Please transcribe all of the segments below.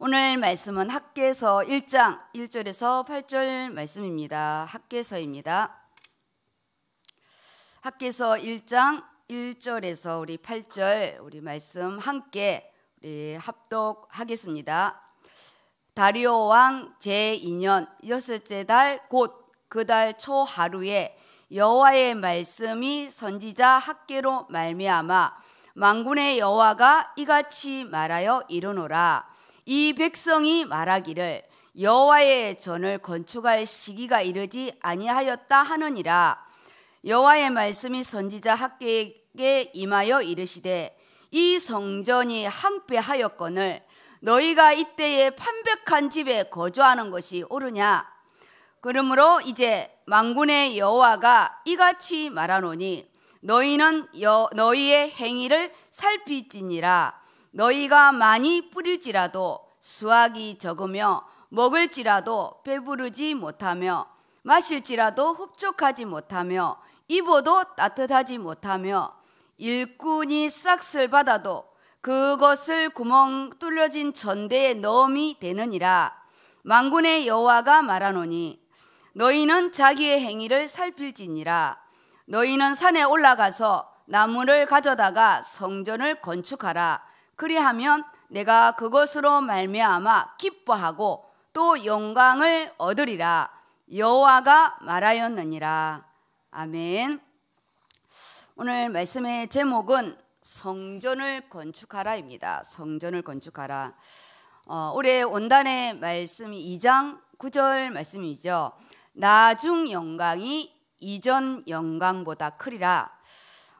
오늘 말씀은 학계서 1장 1절에서 8절 말씀입니다. 학계서입니다. 학계서 1장 1절에서 우리 8절 우리 말씀 함께 우리 합독하겠습니다. 다리오 왕 제2년 여섯째 달 곧 그 달 초 하루에 여호와의 말씀이 선지자 학계로 말미암아 망군의 여호와가 이같이 말하여 이르노라 이 백성이 말하기를 여호와의 전을 건축할 시기가 이르지 아니하였다 하느니라 여호와의 말씀이 선지자 학계에게 임하여 이르시되 이 성전이 항폐하였거늘 너희가 이때에 판백한 집에 거주하는 것이 옳으냐 그러므로 이제 망군의 여호와가 이같이 말하노니 너희는 여, 너희의 행위를 살피지니라 너희가 많이 뿌릴지라도 수확이 적으며 먹을지라도 배부르지 못하며 마실지라도 흡족하지 못하며 입어도 따뜻하지 못하며 일꾼이 싹쓸 받아도 그것을 구멍 뚫려진 전대에 넣음이 되느니라 망군의 여호와가 말하노니 너희는 자기의 행위를 살필지니라 너희는 산에 올라가서 나무를 가져다가 성전을 건축하라 그리하면 내가 그것으로 말미암아 기뻐하고 또 영광을 얻으리라 여호와가 말하였느니라. 아멘. 오늘 말씀의 제목은 성전을 건축하라입니다. 성전을 건축하라. 어, 올해 온단의 말씀 2장 9절 말씀이죠. 나중 영광이 이전 영광보다 크리라.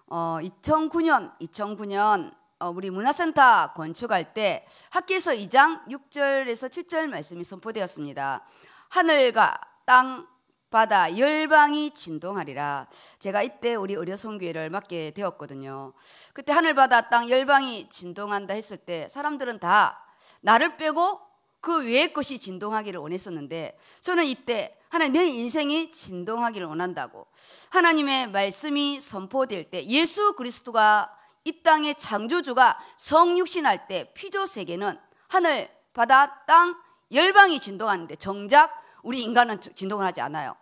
어, 2009년 2009년 어, 우리 문화센터 건축할 때 학기서 2장 6절에서 7절 말씀이 선포되었습니다. 하늘과 땅, 바다, 열방이 진동하리라. 제가 이때 우리 의료선교회를 맡게 되었거든요. 그때 하늘, 바다, 땅, 열방이 진동한다 했을 때 사람들은 다 나를 빼고 그 외의 것이 진동하기를 원했었는데 저는 이때 하나님 내 인생이 진동하기를 원한다고 하나님의 말씀이 선포될 때 예수 그리스도가 이 땅의 창조주가 성육신할 때 피조 세계는 하늘, 바다, 땅, 열방이 진동하는데 정작 우리 인간은 진동을 하지 않아요.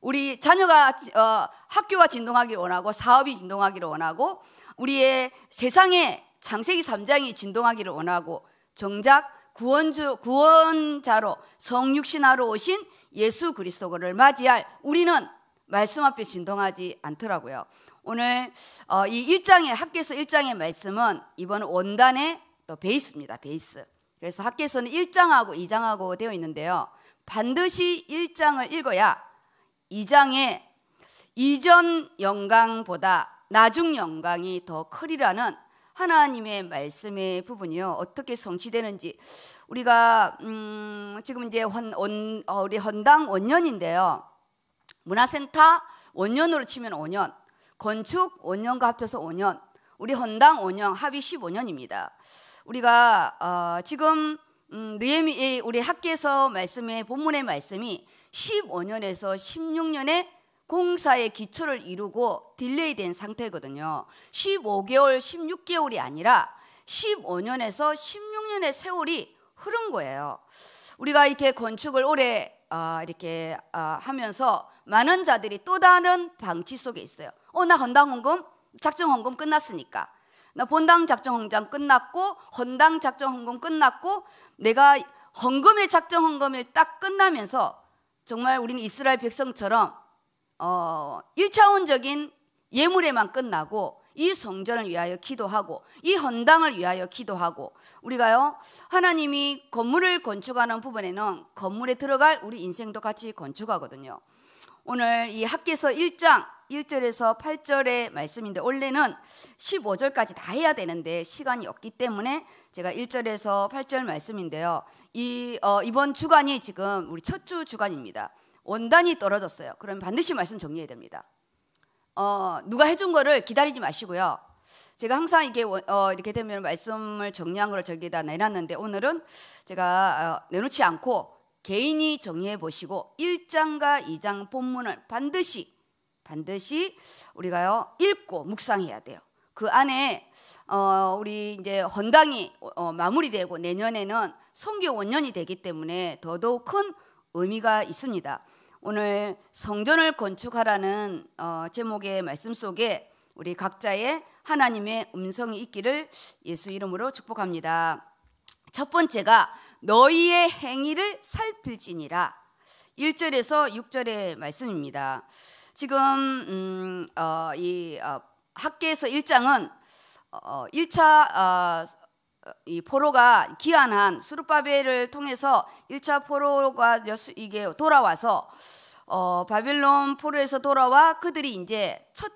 우리 자녀가 어, 학교가 진동하기를 원하고 사업이 진동하기를 원하고 우리의 세상에 창세기 3장이 진동하기를 원하고 정작 구원주 구원자로 성육신하러 오신 예수 그리스도를 맞이할 우리는 말씀 앞에 진동하지 않더라고요. 오늘 어, 이 1장의 학교에서 1장의 말씀은 이번 원단의 또 베이스입니다. 베이스. 그래서 학교에서는 1장하고 2장하고 되어 있는데요. 반드시 1장을 읽어야 2장의 이전 영광보다 나중 영광이 더 크리라는 하나님의 말씀의 부분이요 어떻게 성취되는지 우리가 음, 지금 이제 헌, 원, 어, 우리 헌당 원년인데요 문화센터 원년으로 치면 5년, 건축 원년과 합쳐서 5년, 우리 헌당 5년, 합의 15년입니다. 우리가 어, 지금 음, 느헤미 우리 학계에서 말씀해 본문의 말씀이 15년에서 1 6년에 공사의 기초를 이루고 딜레이된 상태거든요. 15개월, 16개월이 아니라 15년에서 16년의 세월이 흐른 거예요. 우리가 이렇게 건축을 오래 어, 이렇게 어, 하면서 많은 자들이 또 다른 방치 속에 있어요. 어, 나 헌당 헌금 작정 헌금 끝났으니까. 나 본당 작정 헌장 끝났고 헌당 작정 헌금 끝났고 내가 헌금의 작정 헌금을 딱 끝나면서 정말 우리는 이스라엘 백성처럼 어, 1차원적인 예물에만 끝나고 이 성전을 위하여 기도하고 이 헌당을 위하여 기도하고 우리가요 하나님이 건물을 건축하는 부분에는 건물에 들어갈 우리 인생도 같이 건축하거든요. 오늘 이 학계서 1장 1절에서 8절의 말씀인데 원래는 15절까지 다 해야 되는데 시간이 없기 때문에 제가 1절에서 8절 말씀인데요. 이 어, 이번 주간이 지금 우리 첫 주 주간입니다. 원단이 떨어졌어요. 그럼 반드시 말씀 정리해야 됩니다. 어, 누가 해준 거를 기다리지 마시고요. 제가 항상 이게 어, 이렇게 되면 말씀을 정리한 걸 저기다 내놨는데 오늘은 제가 어, 내놓지 않고 개인이 정리해 보시고 1장과 2장 본문을 반드시 반드시 우리가요 읽고 묵상해야 돼요. 그 안에 어, 우리 이제 헌당이 어, 마무리되고 내년에는 성교 원년이 되기 때문에 더더욱 큰 의미가 있습니다. 오늘 성전을 건축하라는 어, 제목의 말씀 속에 우리 각자의 하나님의 음성이 있기를 예수 이름으로 축복합니다. 첫 번째가 너희의 행위를 살필지니라. 1절에서 6절의 말씀입니다. 지금 음, 어, 이 어, 학계에서 1장은 어, 1차 어, 이 포로가 귀환한 수르바벨을 통해서 1차 포로가 이게 돌아와서 어, 바빌론 포로에서 돌아와 그들이 이제 첫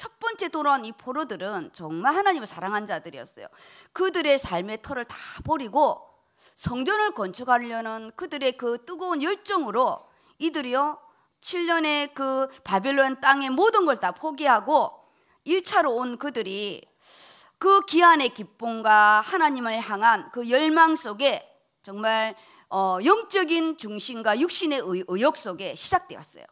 첫 번째 돌아온 이 포로들은 정말 하나님을 사랑한 자들이었어요. 그들의 삶의 털을 다 버리고 성전을 건축하려는 그들의 그 뜨거운 열정으로 이들이요 7년의 그바빌론 땅의 모든 걸 다 포기하고 1차로 온 그들이 그 기한의 기쁨과 하나님을 향한 그 열망 속에 정말 어, 영적인 중심과 육신의 의, 의욕 속에 시작되었어요.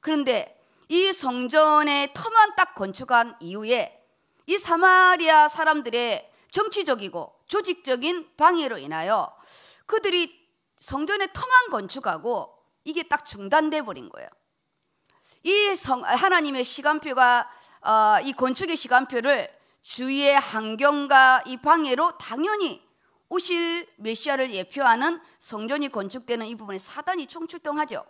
그런데 이 성전의 터만 딱 건축한 이후에 이 사마리아 사람들의 정치적이고 조직적인 방해로 인하여 그들이 성전의 터만 건축하고 이게 딱 중단돼 버린 거예요. 이 성, 하나님의 시간표가 어, 이 건축의 시간표를 주위의 환경과 이 방해로 당연히 오실 메시아를 예표하는 성전이 건축되는 이 부분에 사단이 총출동하죠.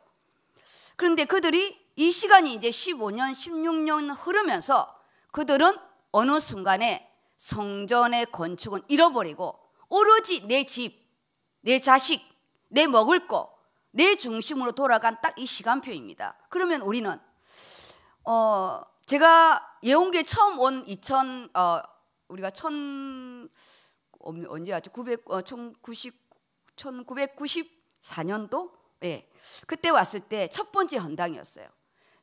그런데 그들이 이 시간이 이제 15년, 16년 흐르면서 그들은 어느 순간에 성전의 건축은 잃어버리고 오로지 내 집, 내 자식, 내 먹을 거, 내 중심으로 돌아간 딱 이 시간표입니다. 그러면 우리는 어 제가 예원계 처음 온 2000, 어, 우리가 천 언제 아주 900, 어, 1990, 1994년도 예. 그때 왔을 때 첫 번째 헌당이었어요.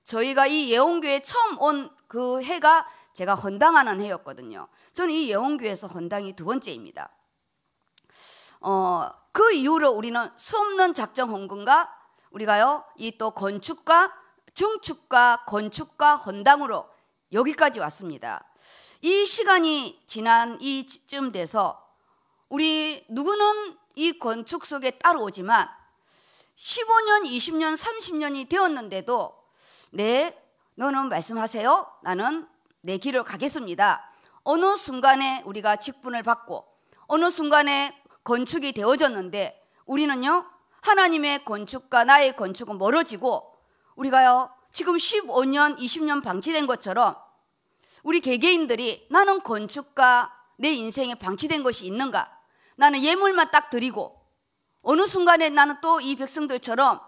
저희가 이 예원교회 처음 온 그 해가 제가 헌당하는 해였거든요. 저는 이 예원교에서 헌당이 두 번째입니다. 어, 그 이후로 우리는 수없는 작정 헌금과 우리가요, 이 또 건축과 증축과 건축과 헌당으로 여기까지 왔습니다. 이 시간이 지난 이쯤 돼서 우리 누구는 이 건축 속에 따로 오지만 15년, 20년, 30년이 되었는데도 네, 너는 말씀하세요. 나는 내 길을 가겠습니다. 어느 순간에 우리가 직분을 받고 어느 순간에 건축이 되어졌는데 우리는요 하나님의 건축과 나의 건축은 멀어지고 우리가요 지금 15년 20년 방치된 것처럼 우리 개개인들이 나는 건축과 내 인생에 방치된 것이 있는가 나는 예물만 딱 드리고 어느 순간에 나는 또 이 백성들처럼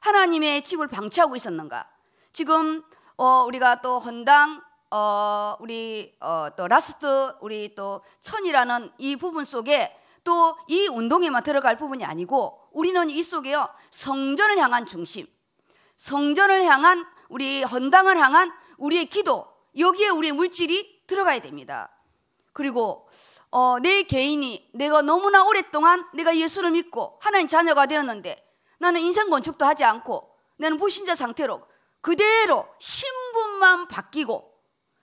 하나님의 집을 방치하고 있었는가 지금 어, 우리가 또 헌당 어, 우리 어, 또 라스트 우리 또 천이라는 이 부분 속에 또 이 운동에만 들어갈 부분이 아니고 우리는 이 속에요 성전을 향한 중심, 성전을 향한 우리 헌당을 향한 우리의 기도 여기에 우리의 물질이 들어가야 됩니다. 그리고 어, 내 개인이 내가 너무나 오랫동안 내가 예수를 믿고 하나님 자녀가 되었는데 나는 인생 건축도 하지 않고 나는 부신자 상태로 그대로 신분만 바뀌고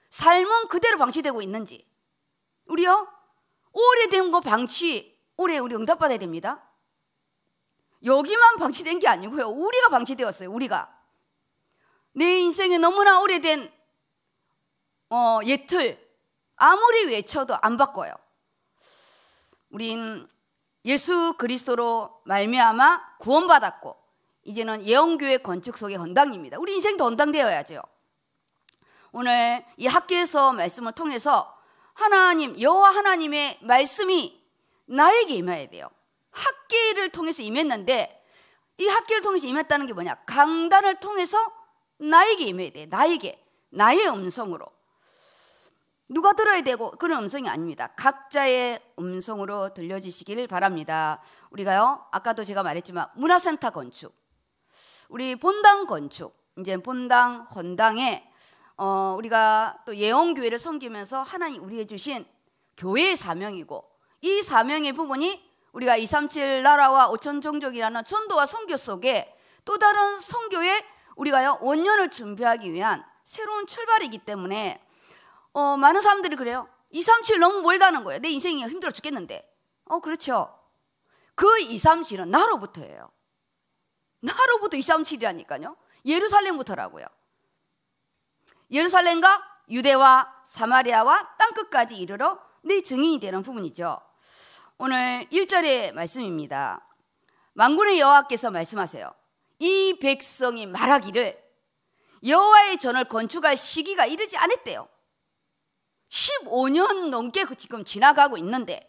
삶은 그대로 방치되고 있는지 우리요 오래된 거 방치 오래 우리 응답받아야 됩니다. 여기만 방치된 게 아니고요. 우리가 방치되었어요. 우리가 내 인생에 너무나 오래된 어, 예틀 아무리 외쳐도 안 바꿔요. 우린 예수 그리스도로 말미암아 구원받았고 이제는 예언교회 건축 속의 헌당입니다. 우리 인생도 헌당되어야죠. 오늘 이 학교에서 말씀을 통해서 하나님 여호와 하나님의 말씀이 나에게 임해야 돼요. 학계를 통해서 임했는데 이 학계를 통해서 임했다는 게 뭐냐? 강단을 통해서 나에게 임해야 돼. 나에게 나의 음성으로 누가 들어야 되고 그런 음성이 아닙니다. 각자의 음성으로 들려지시기를 바랍니다. 우리가요 아까도 제가 말했지만 문화센터 건축, 우리 본당 건축 이제 본당 헌당에 어, 우리가 또 예언 교회를 섬기면서 하나님 우리에 주신 교회의 사명이고 이 사명의 부분이 우리가 237 나라와 5천 종족이라는 전도와 성교 속에 또 다른 성교의 우리가요 원년을 준비하기 위한 새로운 출발이기 때문에 어, 많은 사람들이 그래요. 237 너무 멀다는 거예요. 내 인생이 힘들어 죽겠는데. 어, 그렇죠. 그 237은 나로부터예요. 나로부터 237이라니까요. 예루살렘부터라고요. 예루살렘과 유대와 사마리아와 땅끝까지 이르러 네 증인이 되는 부분이죠. 오늘 1절의 말씀입니다. 만군의 여호와께서 말씀하세요. 이 백성이 말하기를 여호와의 전을 건축할 시기가 이르지 않았대요. 15년 넘게 그 지금 지나가고 있는데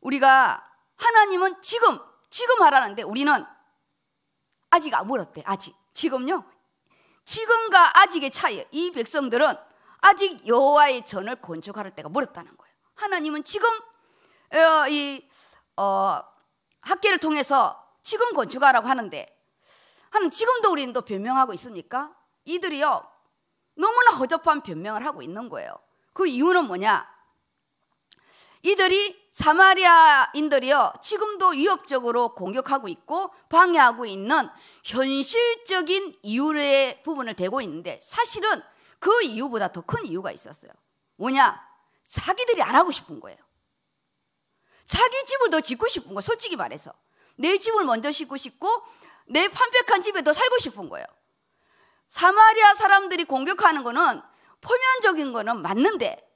우리가 하나님은 지금 지금 하라는데 우리는 아직 안 물었대. 아직 지금요 지금과 아직의 차이. 이 백성들은 아직 여호와의 전을 건축할 때가 멀었다는 거예요. 하나님은 지금 어, 이 어, 학계를 통해서 지금 건축하라고 하는데 하는 지금도 우리는 또 변명하고 있습니까? 이들이요 너무나 허접한 변명을 하고 있는 거예요. 그 이유는 뭐냐? 이들이 사마리아인들이요, 지금도 위협적으로 공격하고 있고 방해하고 있는 현실적인 이유의 부분을 대고 있는데 사실은 그 이유보다 더 큰 이유가 있었어요. 뭐냐? 자기들이 안 하고 싶은 거예요. 자기 집을 더 짓고 싶은 거, 솔직히 말해서. 내 집을 먼저 짓고 싶고, 내 판벽한 집에 더 살고 싶은 거예요. 사마리아 사람들이 공격하는 거는 표면적인 거는 맞는데,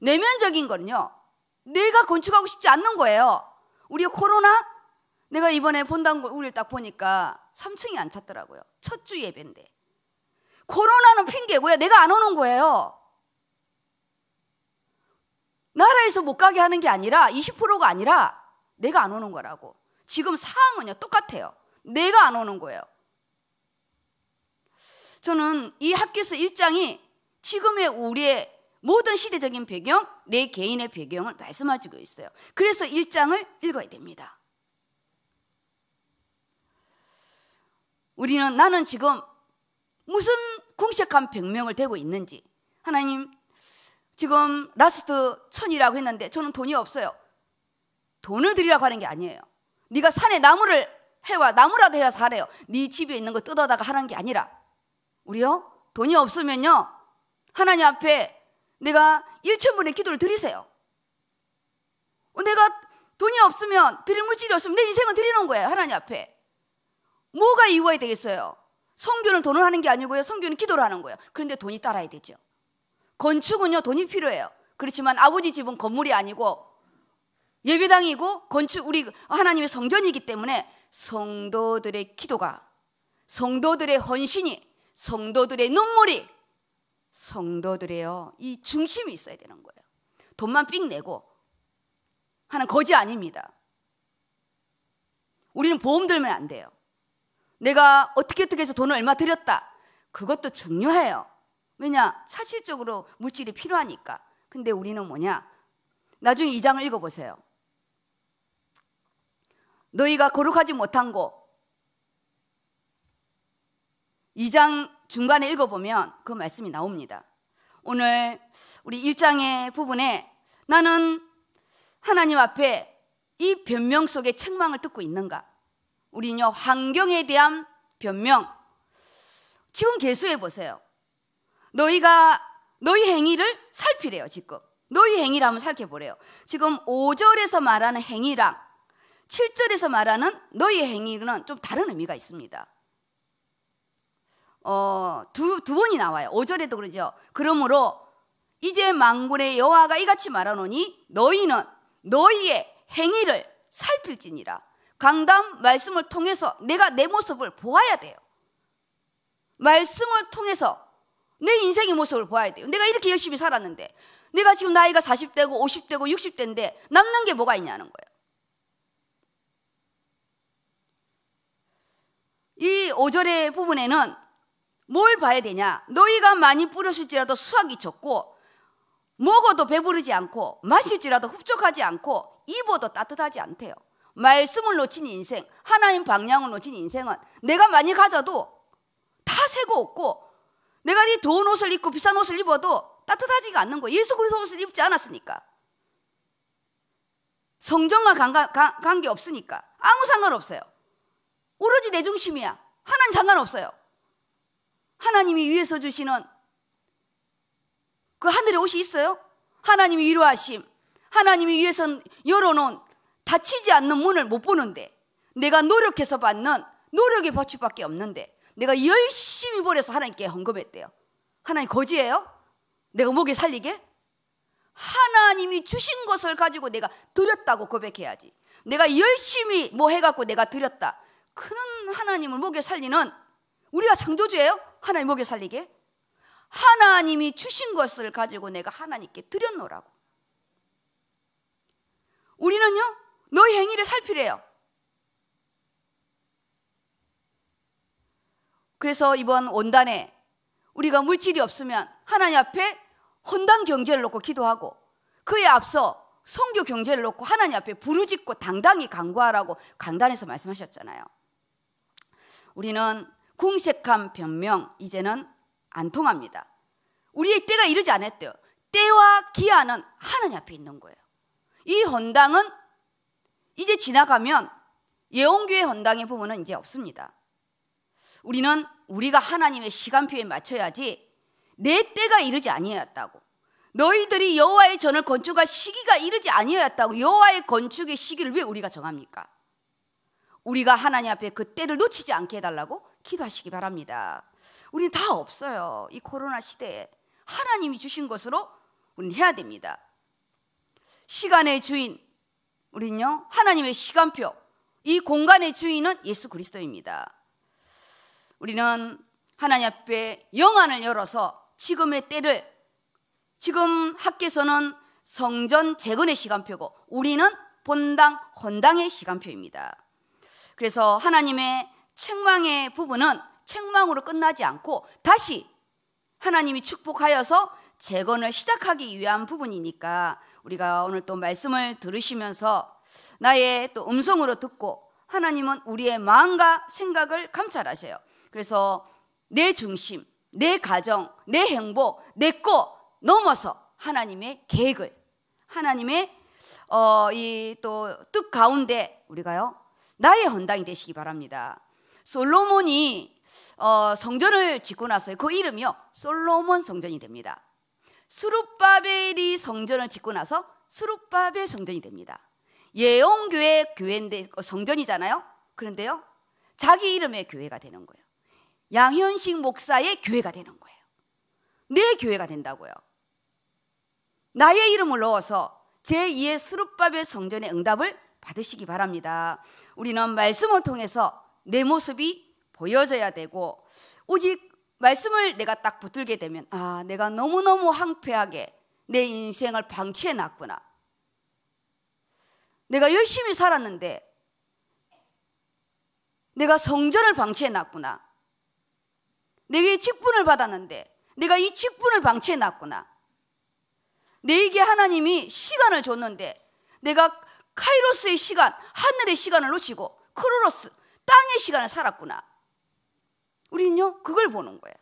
내면적인 거는요, 내가 건축하고 싶지 않는 거예요. 우리 코로나 내가 이번에 본당 우리를 딱 보니까 3층이 안 찼더라고요. 첫 주 예배인데. 코로나는 핑계고요. 내가 안 오는 거예요. 나라에서 못 가게 하는 게 아니라 20%가 아니라 내가 안 오는 거라고. 지금 상황은요. 똑같아요. 내가 안 오는 거예요. 저는 이 합기서 1장이 지금의 우리의 모든 시대적인 배경, 내 개인의 배경을 말씀하시고 있어요. 그래서 1장을 읽어야 됩니다. 우리는 나는 지금 무슨 궁색한 병명을 대고 있는지 하나님 지금 라스트 천이라고 했는데 저는 돈이 없어요. 돈을 드리라고 하는 게 아니에요. 네가 산에 나무를 해와 나무라도 해와 살아요네 집에 있는 거 뜯어다가 하는 게 아니라 우리요 돈이 없으면요 하나님 앞에 내가 1천분의 기도를 드리세요. 내가 돈이 없으면 드릴 물질이 없으면 내 인생은 드리는 거예요. 하나님 앞에. 뭐가 이유가 되겠어요? 성교는 돈을 하는 게 아니고요. 성교는 기도를 하는 거예요. 그런데 돈이 따라야 되죠. 건축은요, 돈이 필요해요. 그렇지만 아버지 집은 건물이 아니고 예배당이고 건축, 우리 하나님의 성전이기 때문에 성도들의 기도가, 성도들의 헌신이, 성도들의 눈물이 성도들이요. 이 중심이 있어야 되는 거예요. 돈만 삑 내고 하는 거지 아닙니다. 우리는 보험 들면 안 돼요. 내가 어떻게 어떻게 해서 돈을 얼마 들였다. 그것도 중요해요. 왜냐? 사실적으로 물질이 필요하니까. 근데 우리는 뭐냐? 나중에 이 장을 읽어보세요. 너희가 거룩하지 못한 거. 이장 중간에 읽어보면 그 말씀이 나옵니다. 오늘 우리 1장의 부분에 나는 하나님 앞에 이 변명 속에 책망을 듣고 있는가? 우리는요, 환경에 대한 변명. 지금 계수해 보세요. 너희가, 너희 행위를 살피래요, 지금. 너희 행위를 한번 살펴보래요. 지금 5절에서 말하는 행위랑 7절에서 말하는 너희 행위는 좀 다른 의미가 있습니다. 어, 두, 두 번이 나와요. 5절에도 그러죠. 그러므로 이제 망군의 여호와가 이같이 말하노니 너희는 너희의 행위를 살필지니라. 강담 말씀을 통해서 내가 내 모습을 보아야 돼요. 말씀을 통해서 내 인생의 모습을 보아야 돼요. 내가 이렇게 열심히 살았는데 내가 지금 나이가 40대고 50대고 60대인데 남는 게 뭐가 있냐는 거예요. 이 5절의 부분에는 뭘 봐야 되냐? 너희가 많이 뿌렸을지라도 수확이 적고 먹어도 배부르지 않고 마실지라도 흡족하지 않고 입어도 따뜻하지 않대요. 말씀을 놓친 인생, 하나님 방향을 놓친 인생은 내가 많이 가져도 다 새고 없고 내가 이 더운 옷을 입고 비싼 옷을 입어도 따뜻하지가 않는 거예요. 예수 그리스도 옷을 입지 않았으니까. 성정과 관계 없으니까 아무 상관없어요. 오로지 내 중심이야. 하나는 상관없어요. 하나님이 위에서 주시는 그 하늘의 옷이 있어요? 하나님이 위로하심, 하나님이 위에서 열어놓은 닫히지 않는 문을 못 보는데 내가 노력해서 받는 노력의 버추밖에 없는데 내가 열심히 벌여서 하나님께 헌금했대요. 하나님 거지예요? 내가 목에 살리게? 하나님이 주신 것을 가지고 내가 드렸다고 고백해야지. 내가 열심히 뭐 해갖고 내가 드렸다. 그런 하나님을 목에 살리는 우리가 창조주예요? 하나님 먹여 살리게 하나님이 주신 것을 가지고 내가 하나님께 드렸노라고. 우리는요, 너희 행위를 살피래요. 그래서 이번 원단에 우리가 물질이 없으면 하나님 앞에 헌당 경제를 놓고 기도하고 그에 앞서 성교 경제를 놓고 하나님 앞에 부르짖고 당당히 강구하라고 강단에서 말씀하셨잖아요. 우리는 궁색한 변명 이제는 안 통합니다. 우리의 때가 이르지 않았대요. 때와 기한은 하나님 앞에 있는 거예요. 이 헌당은 이제 지나가면 예언교회 헌당의 부분은 이제 없습니다. 우리는 우리가 하나님의 시간표에 맞춰야지 내 때가 이르지 아니었다고 너희들이 여호와의 전을 건축할 시기가 이르지 아니었다고 여호와의 건축의 시기를 왜 우리가 정합니까? 우리가 하나님 앞에 그 때를 놓치지 않게 해달라고 기도하시기 바랍니다. 우리는 다 없어요. 이 코로나 시대에 하나님이 주신 것으로 우리는 해야 됩니다. 시간의 주인 우리는요. 하나님의 시간표. 이 공간의 주인은 예수 그리스도입니다. 우리는 하나님 앞에 영안을 열어서 지금의 때를 지금 학계에서는 성전 재건의 시간표고 우리는 본당 헌당의 시간표입니다. 그래서 하나님의 책망의 부분은 책망으로 끝나지 않고 다시 하나님이 축복하여서 재건을 시작하기 위한 부분이니까 우리가 오늘 또 말씀을 들으시면서 나의 또 음성으로 듣고 하나님은 우리의 마음과 생각을 감찰하세요. 그래서 내 중심, 내 가정, 내 행복, 내 거 넘어서 하나님의 계획을 하나님의 어, 이 또 뜻 가운데 우리가요 나의 헌당이 되시기 바랍니다. 솔로몬이 어, 성전을 짓고 나서그 이름이요. 솔로몬 성전이 됩니다. 수룹바벨이 성전을 짓고 나서 수룹바벨 성전이 됩니다. 예언교회 교회인데 어, 성전이잖아요. 그런데요. 자기 이름의 교회가 되는 거예요. 양현식 목사의 교회가 되는 거예요. 내 교회가 된다고요. 나의 이름을 넣어서 제2의 수룹바벨 성전의 응답을 받으시기 바랍니다. 우리는 말씀을 통해서 내 모습이 보여져야 되고 오직 말씀을 내가 딱 붙들게 되면 아 내가 너무너무 황폐하게 내 인생을 방치해 놨구나 내가 열심히 살았는데 내가 성전을 방치해 놨구나 내게 직분을 받았는데 내가 이 직분을 방치해 놨구나 내게 하나님이 시간을 줬는데 내가 카이로스의 시간, 하늘의 시간을 놓치고 크로로스, 땅의 시간을 살았구나. 우리는요, 그걸 보는 거예요.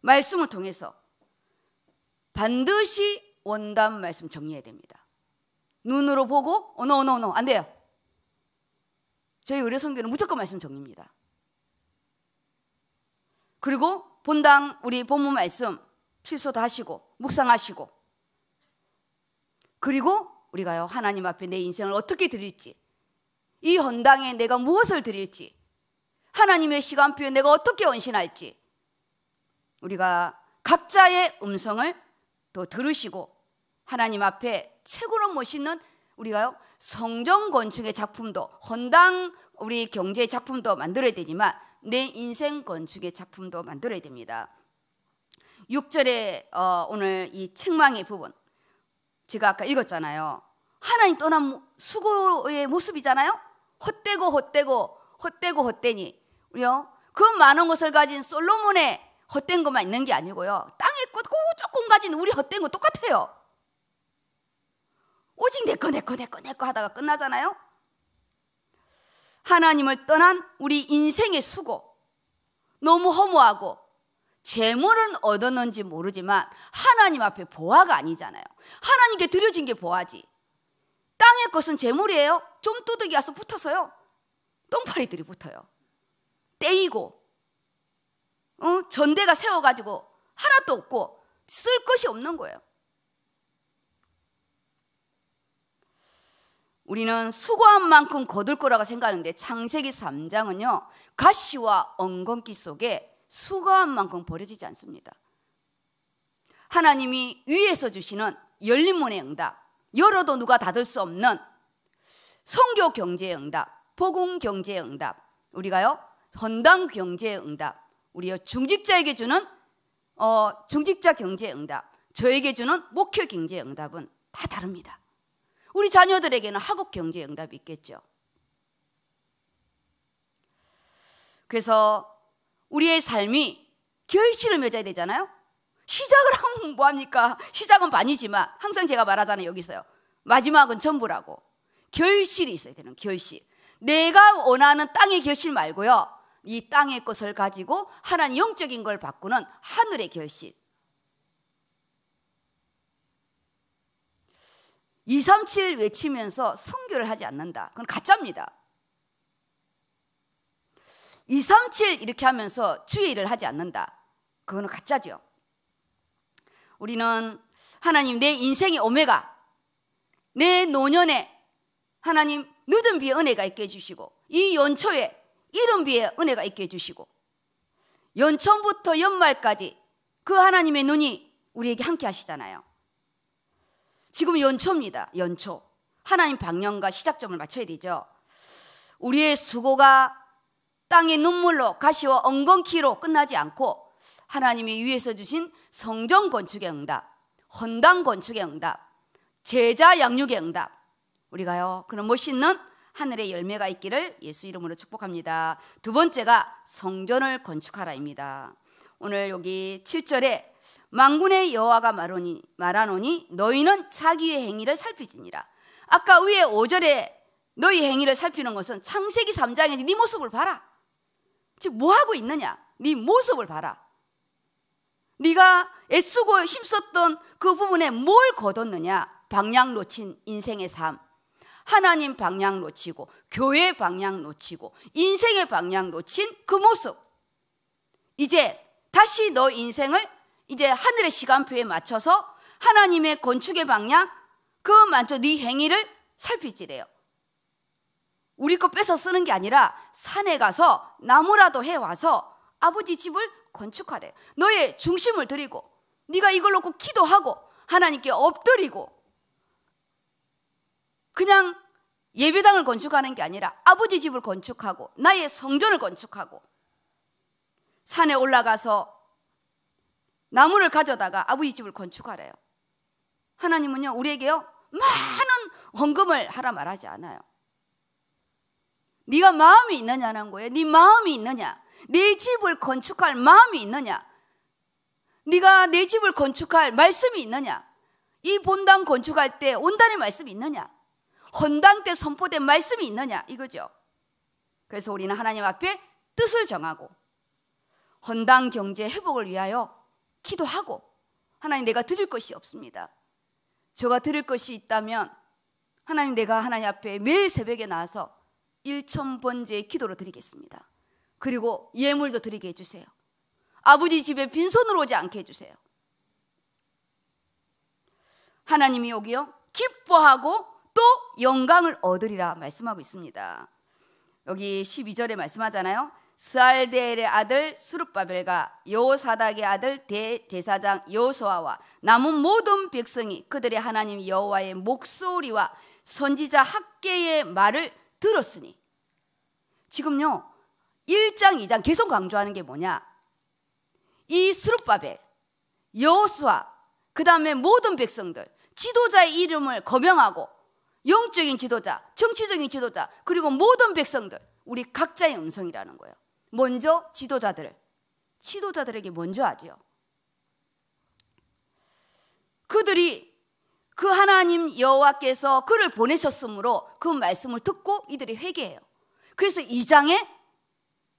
말씀을 통해서 반드시 원단 말씀 정리해야 됩니다. 눈으로 보고, 어노어노어노안 돼요. 저희 의료성교는 무조건 말씀 정리입니다. 그리고 본당 우리 본문 말씀 필소도 하시고, 묵상하시고, 그리고 우리가요, 하나님 앞에 내 인생을 어떻게 드릴지, 이 헌당에 내가 무엇을 드릴지, 하나님의 시간표에 내가 어떻게 헌신할지, 우리가 각자의 음성을 더 들으시고 하나님 앞에 최고로 멋있는 우리가요 성전 건축의 작품도 헌당 우리 경제 작품도 만들어야 되지만 내 인생 건축의 작품도 만들어야 됩니다. 6절에 어, 오늘 이 책망의 부분 제가 아까 읽었잖아요. 하나님 떠난 수고의 모습이잖아요. 헛되고 헛되고 헛되고 헛되니 우리요 그 많은 것을 가진 솔로몬의 헛된 것만 있는 게 아니고요 땅에 있 그 조금 가진 우리 헛된 것 똑같아요 오직 내거내거내거내거 하다가 끝나잖아요 하나님을 떠난 우리 인생의 수고 너무 허무하고 재물은 얻었는지 모르지만 하나님 앞에 보화가 아니잖아요 하나님께 드려진 게 보화지 땅의 것은 재물이에요. 좀 두둑이 와서 붙어서요. 똥파리들이 붙어요. 떼이고 어? 전대가 세워가지고 하나도 없고 쓸 것이 없는 거예요. 우리는 수고한 만큼 거둘 거라고 생각하는데 창세기 3장은요. 가시와 엉겅기 속에 수고한 만큼 버려지지 않습니다. 하나님이 위에서 주시는 열린 문의 응답 열어도 누가 닫을 수 없는 성교 경제 응답, 복음 경제 응답, 우리가요 헌당 경제 응답, 우리요 중직자에게 주는 어, 중직자 경제 응답, 저에게 주는 목표 경제 응답은 다 다릅니다. 우리 자녀들에게는 학업 경제 응답이 있겠죠. 그래서 우리의 삶이 결실을 맺어야 되잖아요. 시작을 하면 뭐합니까? 시작은 반이지만 항상 제가 말하잖아요. 여기서요. 마지막은 전부라고. 결실이 있어야 되는 결실. 내가 원하는 땅의 결실 말고요. 이 땅의 것을 가지고 하나님 영적인 걸 바꾸는 하늘의 결실. 237 외치면서 성교를 하지 않는다. 그건 가짜입니다. 237 이렇게 하면서 주의 를 하지 않는다. 그거는 가짜죠. 우리는 하나님 내 인생의 오메가, 내 노년에 하나님 늦은 비의 은혜가 있게 해주시고 이 연초에 이른 비의 은혜가 있게 해주시고 연초부터 연말까지 그 하나님의 눈이 우리에게 함께 하시잖아요. 지금 연초입니다. 연초. 하나님 방영과 시작점을 맞춰야 되죠. 우리의 수고가 땅의 눈물로 가시와 엉겅퀴로 끝나지 않고 하나님이 위에서 주신 성전 건축의 응답, 헌당 건축의 응답, 제자 양육의 응답. 우리가요, 그런 멋있는 하늘의 열매가 있기를 예수 이름으로 축복합니다. 두 번째가 성전을 건축하라입니다. 오늘 여기 7절에 망군의 여호와가 말하니, 말하노니 너희는 자기의 행위를 살피지니라. 아까 위에 5절에 너희 행위를 살피는 것은 창세기 3장에 네 모습을 봐라. 지금 뭐 하고 있느냐? 네 모습을 봐라. 네가 애쓰고 힘썼던 그 부분에 뭘 거뒀느냐? 방향 놓친 인생의 삶. 하나님 방향 놓치고 교회 방향 놓치고 인생의 방향 놓친 그 모습. 이제 다시 너 인생을 이제 하늘의 시간표에 맞춰서 하나님의 건축의 방향 그 만져 네 행위를 살피지래요. 우리 거 뺏어 쓰는 게 아니라 산에 가서 나무라도 해 와서 아버지 집을 건축하래. 너의 중심을 드리고 네가 이걸 놓고 기도하고 하나님께 엎드리고 그냥 예배당을 건축하는 게 아니라 아버지 집을 건축하고 나의 성전을 건축하고 산에 올라가서 나무를 가져다가 아버지 집을 건축하래요. 하나님은요, 우리에게요, 많은 헌금을 하라 말하지 않아요. 네가 마음이 있느냐는 거예요. 네 마음이 있느냐. 내 집을 건축할 마음이 있느냐? 네가 내 집을 건축할 말씀이 있느냐? 이 본당 건축할 때 온단의 말씀이 있느냐? 헌당 때 선포된 말씀이 있느냐? 이거죠. 그래서 우리는 하나님 앞에 뜻을 정하고 헌당 경제 회복을 위하여 기도하고 하나님 내가 드릴 것이 없습니다. 저가 드릴 것이 있다면 하나님 내가 하나님 앞에 매일 새벽에 나와서 1천 번째 기도를 드리겠습니다. 그리고 예물도 드리게 해주세요. 아버지 집에 빈손으로 오지 않게 해주세요. 하나님이 여기요. 기뻐하고 또 영광을 얻으리라 말씀하고 있습니다. 여기 12절에 말씀하잖아요. 스알데엘의 아들 수룹바벨과 여호사닥의 아들 대제사장 여호수아와 남은 모든 백성이 그들의 하나님 여호와의 목소리와 선지자 학계의 말을 들었으니 지금요 1장, 2장 계속 강조하는 게 뭐냐? 이 수룩바벨, 여호수아, 그 다음에 모든 백성들, 지도자의 이름을 거명하고 영적인 지도자, 정치적인 지도자, 그리고 모든 백성들, 우리 각자의 음성이라는 거예요. 먼저 지도자들, 지도자들에게 먼저 하지 그들이 그 하나님 여호와께서 그를 보내셨으므로 그 말씀을 듣고 이들이 회개해요. 그래서 2장에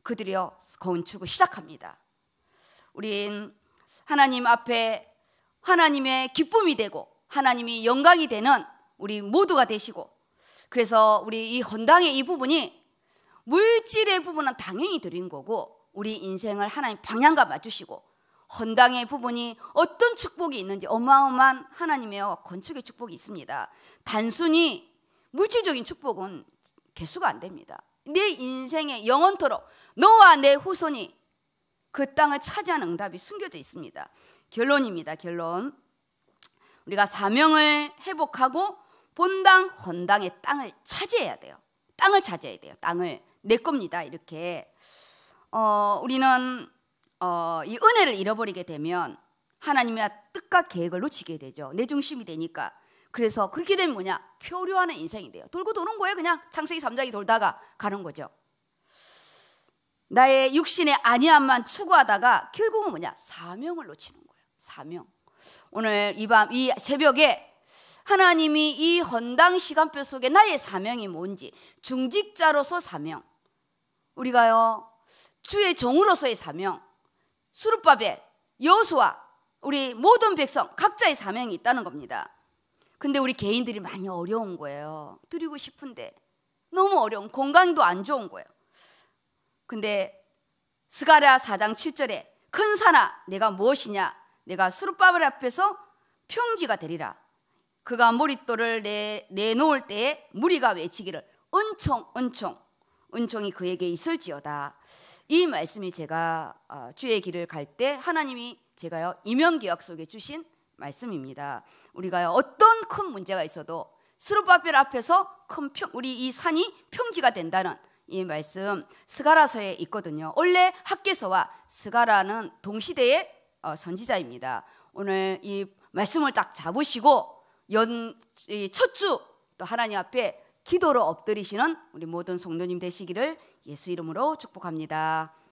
그들이여 건축을 시작합니다. 우린 하나님 앞에 하나님의 기쁨이 되고 하나님이 영광이 되는 우리 모두가 되시고 그래서 우리 이 헌당의 이 부분이 물질의 부분은 당연히 드린 거고 우리 인생을 하나님 방향과 맞추시고 헌당의 부분이 어떤 축복이 있는지 어마어마한 하나님의 건축의 축복이 있습니다. 단순히 물질적인 축복은 개수가 안 됩니다. 내 인생에 영원토록 너와 내 후손이 그 땅을 차지한 응답이 숨겨져 있습니다. 결론입니다. 결론. 우리가 사명을 회복하고 본당 헌당의 땅을 차지해야 돼요. 땅을 차지해야 돼요. 땅을 내 겁니다. 이렇게 어, 우리는 어, 이 은혜를 잃어버리게 되면 하나님의 뜻과 계획을 놓치게 되죠. 내 중심이 되니까 그래서 그렇게 되면 뭐냐? 표류하는 인생이 돼요. 돌고 도는 거예요. 그냥 창세기 3장이 돌다가 가는 거죠. 나의 육신의 아니함만 추구하다가 결국은 뭐냐? 사명을 놓치는 거예요. 사명. 오늘 이 밤, 이 새벽에 하나님이 이 헌당 시간표 속에 나의 사명이 뭔지, 중직자로서 사명. 우리가요, 주의 종으로서의 사명, 수르바벨, 여수와 우리 모든 백성 각자의 사명이 있다는 겁니다. 근데 우리 개인들이 많이 어려운 거예요. 드리고 싶은데 너무 어려운 건강도 안 좋은 거예요. 근데 스가랴 4장 7절에 큰 산아 내가 무엇이냐 내가 수르바벨 앞에서 평지가 되리라. 그가 머릿돌을 내, 내놓을 때에 무리가 외치기를 은총 은총 은총이 그에게 있을지어다. 이 말씀이 제가 어, 주의 길을 갈 때 하나님이 제가요 이명계약 속에 주신 말씀입니다. 우리가 어떤 큰 문제가 있어도 스루바벨 앞에서 큰 평, 우리 이 산이 평지가 된다는 이 말씀 스가라서에 있거든요. 원래 학계서와 스가라는 동시대의 어, 선지자입니다. 오늘 이 말씀을 딱 잡으시고 연 첫 주 또 하나님 앞에 기도로 엎드리시는 우리 모든 성도님 되시기를 예수 이름으로 축복합니다.